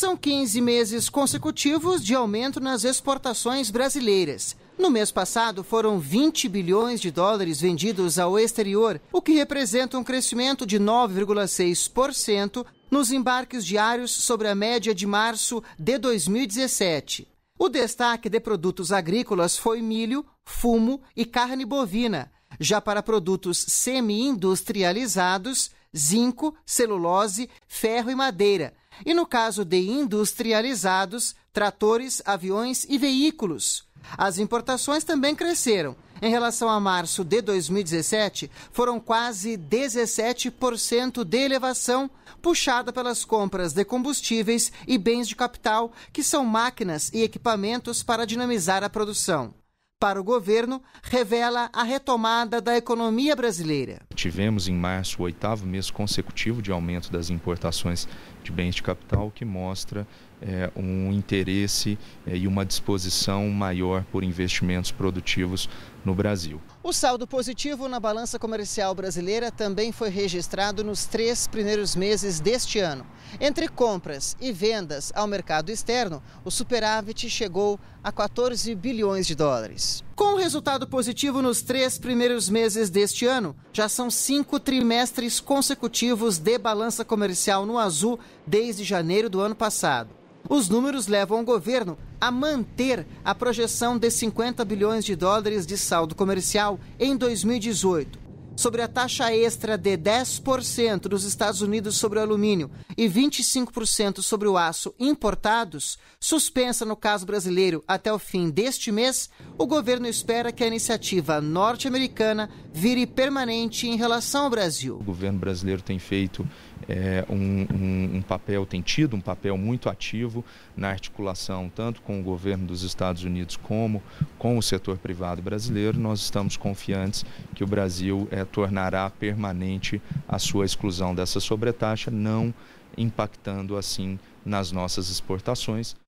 São 15 meses consecutivos de aumento nas exportações brasileiras. No mês passado, foram 20 bilhões de dólares vendidos ao exterior, o que representa um crescimento de 9,6% nos embarques diários sobre a média de março de 2017. O destaque de produtos agrícolas foi milho, fumo e carne bovina. Já para produtos semi-industrializados, zinco, celulose, ferro e madeira. E no caso de industrializados, tratores, aviões e veículos. As importações também cresceram. Em relação a março de 2017, foram quase 17% de elevação, puxada pelas compras de combustíveis e bens de capital, que são máquinas e equipamentos para dinamizar a produção. Para o governo, revela a retomada da economia brasileira. Tivemos em março o oitavo mês consecutivo de aumento das importações de bens de capital, o que mostra é, um interesse é, e uma disposição maior por investimentos produtivos no Brasil. O saldo positivo na balança comercial brasileira também foi registrado nos três primeiros meses deste ano. Entre compras e vendas ao mercado externo, o superávit chegou a 14 bilhões de dólares. Com o resultado positivo nos três primeiros meses deste ano, já são cinco trimestres consecutivos de balança comercial no azul desde janeiro do ano passado. Os números levam o governo a manter a projeção de 50 bilhões de dólares de saldo comercial em 2018 sobre a taxa extra de 10% dos Estados Unidos sobre o alumínio e 25% sobre o aço importados, suspensa no caso brasileiro até o fim deste mês, o governo espera que a iniciativa norte-americana vire permanente em relação ao Brasil. O governo brasileiro tem feito é, um, um, um, papel, tem tido um papel muito ativo na articulação tanto com o governo dos Estados Unidos como com o setor privado brasileiro. Nós estamos confiantes que o Brasil é, tornará permanente a sua exclusão dessa sobretaxa, não impactando assim nas nossas exportações.